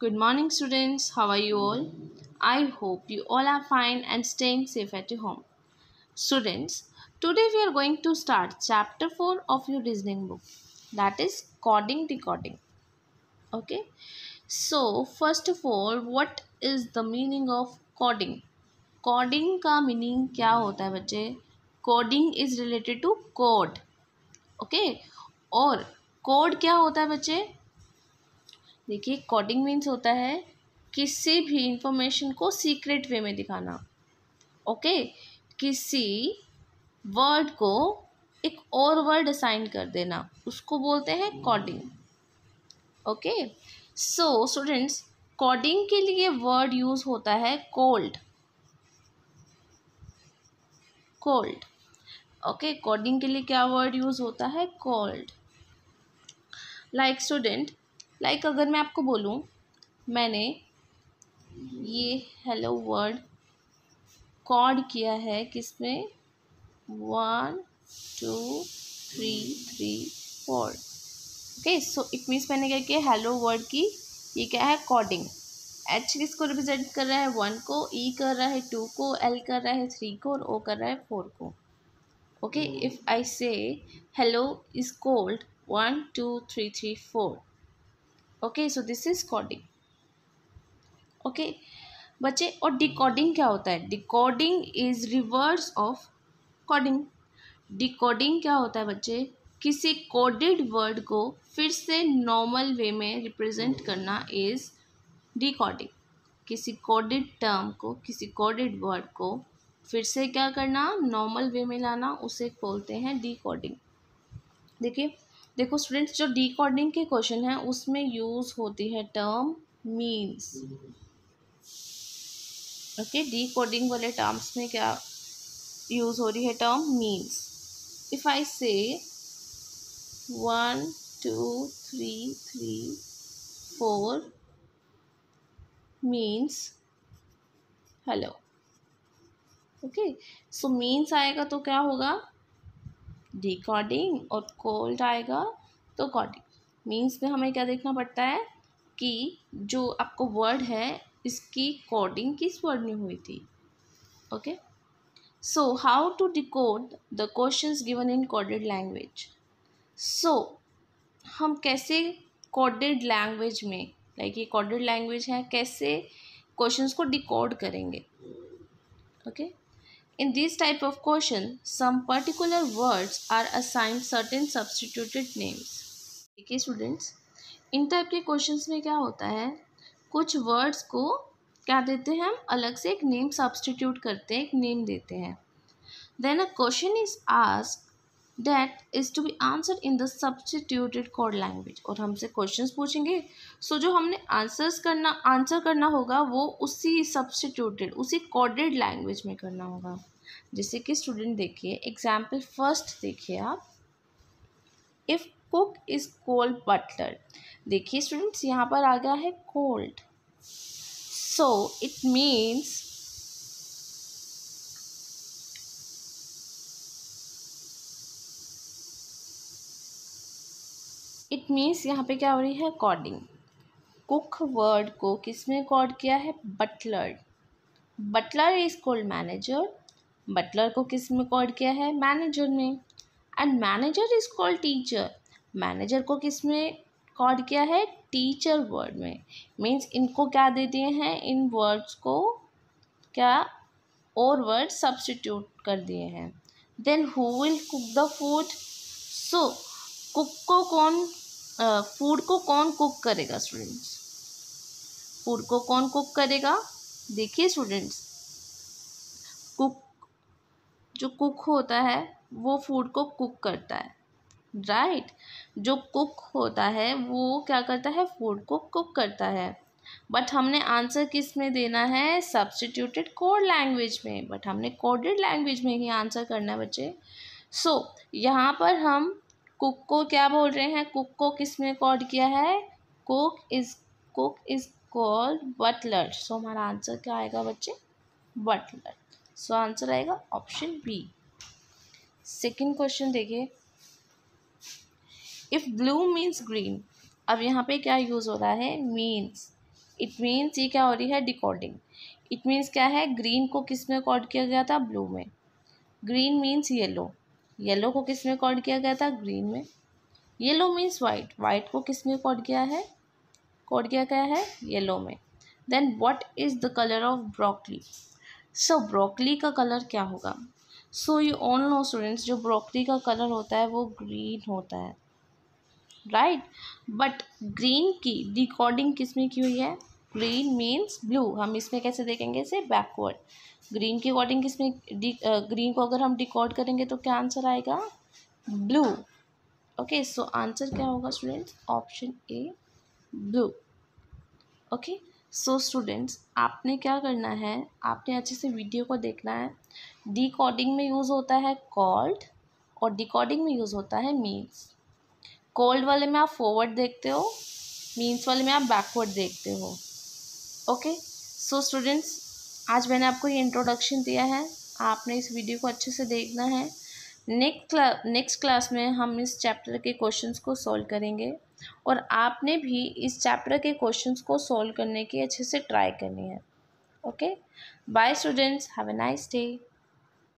Good morning students, how are you all? I hope you all are fine and staying safe at home. Students, today we are going to start chapter 4 of your reasoning book that is coding decoding. Okay, so first of all what is the meaning of coding? Coding ka meaning kya hota hai, बच्चे Coding is related to code. Okay, Or code kya hota hai, बच्चे देखिए coding means होता है किसी भी information को secret वे में दिखाना ओके किसी वर्ड को एक और वर्ड असाइन कर देना उसको बोलते हैं coding okay so students coding के लिए वर्ड यूज़ होता है कोल्ड कोल्ड ओके कोडिंग के लिए क्या वर्ड यूज़ होता है called like student like like अगर मैं आपको बोलूँ मैंने ये हेलो वर्ड कॉड किया है किस में one two three three four okay so it means मैंने क्या किया हेलो वर्ड की ये क्या है कॉडिंग एच किसको रिप्रेजेंट कर रहा है वन को ई e कर रहा है टू को एल कर रहा है थ्री को और ओ कर रहा है फोर को okay if I say hello is called one two three three four okay so this is coding okay बच्चे और डिकोडिंग क्या होता है decoding is reverse of coding decoding क्या होता है बच्चे किसी कोडेड वर्ड को फिर से नॉर्मल वे में रिप्रेजेंट करना इज डिकोडिंग किसी कोडेड टर्म को किसी कोडेड वर्ड को फिर से क्या करना नॉर्मल वे में लाना उसे बोलते हैं डिकोडिंग देखिए देखो स्टूडेंट्स जो डिकॉर्डिंग के क्वेश्चन हैं उसमें यूज़ होती है टर्म मीन्स ओके कोडिंग वाले टर्म्स में क्या यूज़ हो रही है term means if I say one two three three four means hello okay so means आएगा तो क्या होगा डिकॉर्डिंग और कोल्ड आएगा तो कॉडिंग मीन्स में हमें क्या देखना पड़ता है कि जो आपको वर्ड है इसकी कोडिंग किस वर्ड में हुई थी okay so how to decode the question given in coded language so हम कैसे कोडेड लैंग्वेज में लाइक ये कोडेड लैंग्वेज है कैसे क्वेश्चंस को डिकोड करेंगे okay okay? In this type of question, some particular words are assigned certain substituted names. ठीक है स्टूडेंट्स इन टाइप के क्वेश्चंस में क्या होता है कुछ वर्ड्स को क्या देते हैं हम अलग से एक नेम सब्सटीट्यूट करते हैं एक नेम देते हैं then a question is ask that is to be answer in the substituted code language और हमसे क्वेश्चन पूछेंगे सो so, जो हमने आंसर्स करना आंसर करना होगा वो उसी सब्सटीट्यूटेड उसी कोडेड लैंग्वेज में करना होगा जैसे कि स्टूडेंट देखिए एग्जाम्पल फर्स्ट देखिए आप if cook is called butler देखिए स्टूडेंट्स यहाँ पर आ गया है called so it means it means यहाँ पे क्या हो रही है अकॉर्डिंग कुक वर्ड को में अकॉर्ड किया है butler butler is called manager butler को किस में अकॉर्ड किया है मैनेजर में and manager is called teacher manager को किस में अकॉर्ड किया है टीचर वर्ड में मीन्स इनको क्या दे दिए हैं इन वर्ड्स को क्या और वर्ड सब्सटीट्यूट कर दिए हैं then who will cook the food so cook को कौन फूड को कौन कुक करेगा स्टूडेंट्स फूड को कौन कुक करेगा देखिए स्टूडेंट्स कुक जो कुक होता है वो फूड को कुक करता है राइट right? जो कुक होता है वो क्या करता है फूड को कुक करता है बट हमने आंसर किस में देना है सब्सटीट्यूटेड कोड लैंग्वेज में बट हमने कोडेड लैंग्वेज में ही आंसर करना है बच्चे सो so, यहाँ पर हम कुक को क्या बोल रहे हैं कुक को किसने कॉल किया है cook is cook is called butler so हमारा आंसर क्या आएगा बच्चे बटलर सो आंसर आएगा ऑप्शन बी सेकंड क्वेश्चन देखिए इफ़ ब्लू मीन्स ग्रीन अब यहाँ पे क्या यूज़ हो रहा है मीन्स इट मीन्स ये क्या हो रही है डिकॉर्डिंग इट मीन्स क्या है ग्रीन को किस में अकॉर्ड किया गया था ब्लू में ग्रीन मीन्स येलो येलो को किस में कॉर्ड किया गया था ग्रीन में येलो मीन्स वाइट वाइट को किस में कॉर्ड किया है कॉर्ड किया गया है येलो में then what is the colour of broccoli so broccoli का कलर क्या होगा so you all know students जो ब्रोकली का कलर होता है वो ग्रीन होता है राइट बट ग्रीन की डिकॉर्डिंग किस में की हुई है ग्रीन मीन्स ब्लू हम इसमें कैसे देखेंगे इसे बैकवर्ड ग्रीन के अकॉर्डिंग इसमें ग्रीन को अगर हम डिकॉर्ड करेंगे तो क्या आंसर आएगा ब्लू ओके सो आंसर क्या होगा students option A blue okay so students आपने क्या करना है आपने अच्छे से वीडियो को देखना है डिकॉर्डिंग में यूज़ होता है कॉल्ड और डिकॉर्डिंग में यूज़ होता है मीन्स कॉल्ड वाले में आप फॉरवर्ड देखते हो मीन्स वाले में आप बैकवर्ड देखते हो ओके सो स्टूडेंट्स आज मैंने आपको ये इंट्रोडक्शन दिया है आपने इस वीडियो को अच्छे से देखना है नेक्स्ट क्ला नेक्स्ट क्लास में हम इस चैप्टर के क्वेश्चंस को सॉल्व करेंगे और आपने भी इस चैप्टर के क्वेश्चंस को सॉल्व करने की अच्छे से ट्राई करनी है okay bye students have a nice day